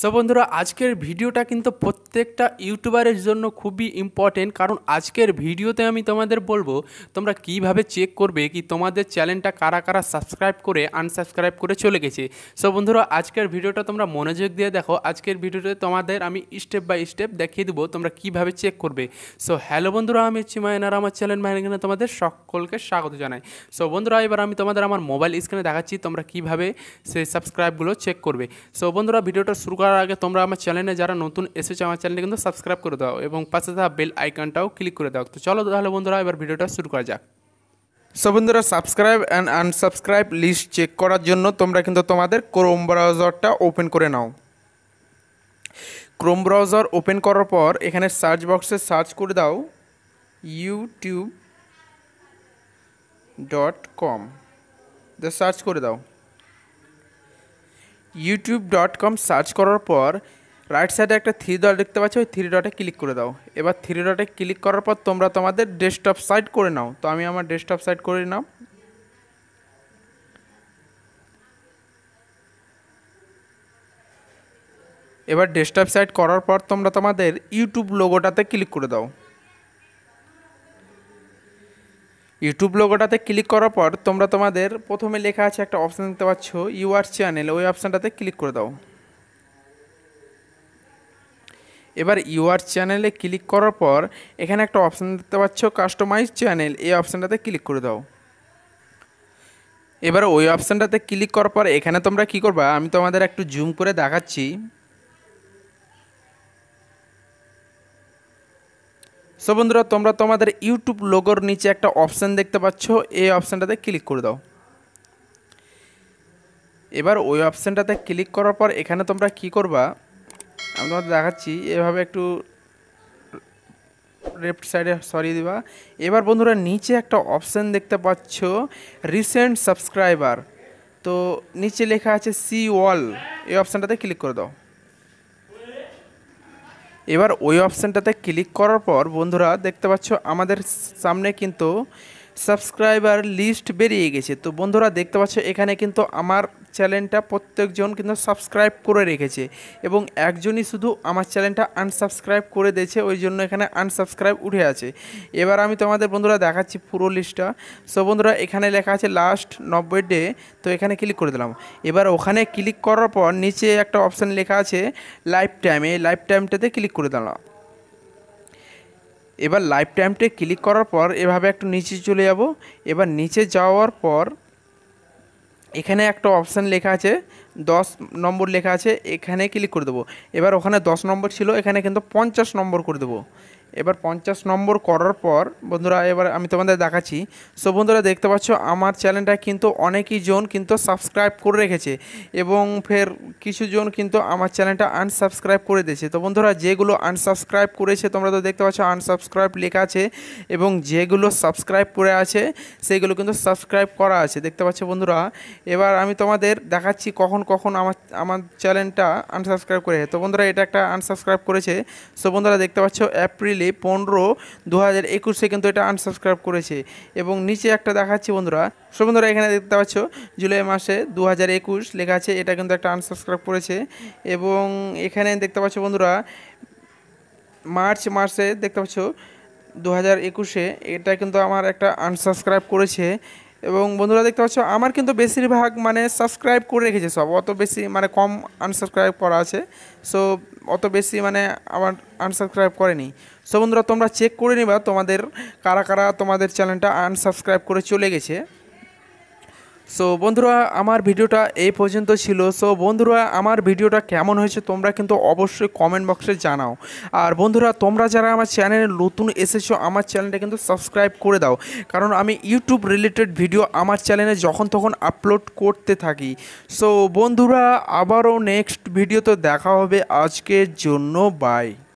so বন্ধুরা আজকের ভিডিওটা কিন্তু প্রত্যেকটা ইউটিউবারের জন্য খুবই ইম্পর্টেন্ট কারণ আজকের ভিডিওতে আমি তোমাদের বলবো তোমরা কিভাবে চেক করবে কি তোমাদের চ্যানেলটা কারা কারা সাবস্ক্রাইব করে আনসাবস্ক্রাইব করে চলে গেছে সো বন্ধুরা আজকের ভিডিওটা তোমরা মনোযোগ দিয়ে দেখো আজকের ভিডিওতে তোমাদের আমি স্টেপ বাই স্টেপ দেখিয়ে দেবো তোমরা কিভাবে চেক করবে সো হ্যালো বন্ধুরা আমি হচ্ছি মায়নার আমার চ্যানেল মায়নাখানে তোমাদের সকলকে স্বাগত জানাই সো বন্ধুরা এবার আমি তোমাদের আমার মোবাইল স্ক্রিনে দেখাচ্ছি তোমরা কিভাবে সেই সাবস্ক্রাইবগুলো চেক করবে সো বন্ধুরা ভিডিওটা শুরু করা করার আগে তোমরা আমার চ্যানেলে যারা নতুন এসেছো আমার চ্যানেলে কিন্তু সাবস্ক্রাইব করে দাও এবং পাশে থাকা বেল আইকনটাও ক্লিক করে দাও তো চলো তাহলে বন্ধুরা এবার ভিডিওটা শুরু করা যাক সো বন্ধুরা subscribe and unsubscribe list check করার জন্য তোমরা কিন্তু তোমাদের ক্রোম ব্রাউজারটা ওপেন করে নাও ক্রোম ব্রাউজার ওপেন করার পর এখানে সার্চ বক্সে সার্চ করে দাও ইউটিউব ডট কম সার্চ করে দাও ইউটিউব ডট কম সার্চ করার পর রাইট সাইডে একটা থ্রি ডট দেখতে পাচ্ছ ওই থ্রি ডটে ক্লিক করে দাও এবার থ্রি ডটে ক্লিক করার পর তোমরা তোমাদের ডেস্কটপ সাইট করে নাও তো আমি আমার ডেস্কটপ সাইট করে নাও এবার ডেস্কটপ সাইট করার পর তোমরা তোমাদের ইউটিউব লোগোটাতে ক্লিক করে দাও ইউটিউব লোগোটাতে ক্লিক করার পর তোমরা তোমাদের প্রথমে লেখা আছে একটা অপশান দেখতে পাচ্ছ ইউআর চ্যানেল ওই অপশানটাতে ক্লিক করে দাও এবার ইউআর চ্যানেলে ক্লিক করার পর এখানে একটা অপশান দেখতে পাচ্ছ কাস্টমাইজ চ্যানেল এই অপশানটাতে ক্লিক করে দাও এবার ওই অপশানটাতে ক্লিক করার পর এখানে তোমরা কি করবা আমি তোমাদের একটু জুম করে দেখাচ্ছি সো বন্ধুরা তোমরা তোমাদের ইউটিউব লোগোর নিচে একটা অপশান দেখতে পাচ্ছ এই অপশানটাতে ক্লিক করে দাও এবার ওই অপশানটাতে ক্লিক করার পর এখানে তোমরা কি করবা আমি তোমাদের দেখাচ্ছি এভাবে একটু লেফট সাইডে সরিয়ে দিবা এবার বন্ধুরা নিচে একটা অপশান দেখতে পাচ্ছ রিসেন্ট সাবস্ক্রাইবার তো নিচে লেখা আছে সি ওয়াল এই অপশানটাতে ক্লিক করে দাও এবার ওই অপশানটাতে ক্লিক করার পর বন্ধুরা দেখতে পাচ্ছ আমাদের সামনে কিন্তু সাবস্ক্রাইবার লিস্ট বেরিয়ে গেছে তো বন্ধুরা দেখতে পাচ্ছ এখানে কিন্তু আমার চ্যানেলটা প্রত্যেকজন কিন্তু সাবস্ক্রাইব করে রেখেছে এবং একজনই শুধু আমার চ্যানেলটা আনসাবস্ক্রাইব করে দিয়েছে ওই জন্য এখানে আনসাবস্ক্রাইব উঠে আছে এবার আমি তোমাদের বন্ধুরা দেখাচ্ছি পুরো লিস্টটা সো বন্ধুরা এখানে লেখা আছে লাস্ট নব্বই ডে তো এখানে ক্লিক করে দিলাম এবার ওখানে ক্লিক করার পর নিচে একটা অপশান লেখা আছে লাইফ টাইম এই লাইফ টাইমটাতে ক্লিক করে দিলাম এবার লাইফ টাইমটে ক্লিক করার পর এভাবে একটু নিচে চলে যাব এবার নিচে যাওয়ার পর এখানে একটা অপশান লেখা আছে দশ নম্বর লেখা আছে এখানে ক্লিক করে দেবো এবার ওখানে দশ নম্বর ছিল এখানে কিন্তু পঞ্চাশ নম্বর করে দেবো এবার পঞ্চাশ নম্বর করার পর বন্ধুরা এবার আমি তোমাদের দেখাচ্ছি সো বন্ধুরা দেখতে পাচ্ছ আমার চ্যানেলটা কিন্তু অনেকই জন কিন্তু সাবস্ক্রাইব করে রেখেছে এবং ফের কিছু জন কিন্তু আমার চ্যানেলটা আনসাবস্ক্রাইব করে দিয়েছে তো বন্ধুরা যেগুলো আনসাবস্ক্রাইব করেছে তোমরা তো দেখতে পাচ্ছ আনসাবস্ক্রাইব লেখা আছে এবং যেগুলো সাবস্ক্রাইব করে আছে সেইগুলো কিন্তু সাবস্ক্রাইব করা আছে দেখতে পাচ্ছ বন্ধুরা এবার আমি তোমাদের দেখাচ্ছি কখন কখন আমার আমার চ্যানেলটা আনসাবস্ক্রাইব করে তো বন্ধুরা এটা একটা আনসাবস্ক্রাইব করেছে সো বন্ধুরা দেখতে পাচ্ছ এপ্রিলে পনেরো দু হাজার একুশে কিন্তু এটা আনসাবস্ক্রাইব করেছে এবং নিচে একটা দেখাচ্ছি বন্ধুরা সব বন্ধুরা এখানে দেখতে পাচ্ছ জুলাই মাসে দু হাজার একুশ লেখা আছে এটা কিন্তু একটা আনসাবস্ক্রাইব করেছে এবং এখানে দেখতে পাচ্ছ বন্ধুরা মার্চ মাসে দেখতে পাচ্ছ দু হাজার একুশে এটা কিন্তু আমার একটা আনসাবস্ক্রাইব করেছে এবং বন্ধুরা দেখতে পাচ্ছ আমার কিন্তু বেশিরভাগ মানে সাবস্ক্রাইব করে রেখেছে সব অত বেশি মানে কম আনসাবস্ক্রাইব করা আছে সো অত বেশি মানে আমার আনসাবস্ক্রাইব করেনি সো বন্ধুরা তোমরা চেক করে নিবা তোমাদের কারা কারা তোমাদের চ্যানেলটা আনসাবস্ক্রাইব করে চলে গেছে সো বন্ধুরা আমার ভিডিওটা এই পর্যন্ত ছিল সো বন্ধুরা আমার ভিডিওটা কেমন হয়েছে তোমরা কিন্তু অবশ্যই কমেন্ট বক্সে জানাও আর বন্ধুরা তোমরা যারা আমার চ্যানেলে নতুন এসেছো আমার চ্যানেলটা কিন্তু সাবস্ক্রাইব করে দাও কারণ আমি ইউটিউব রিলেটেড ভিডিও আমার চ্যানেলে যখন তখন আপলোড করতে থাকি সো বন্ধুরা আবারও নেক্সট ভিডিও তো দেখা হবে আজকের জন্য বাই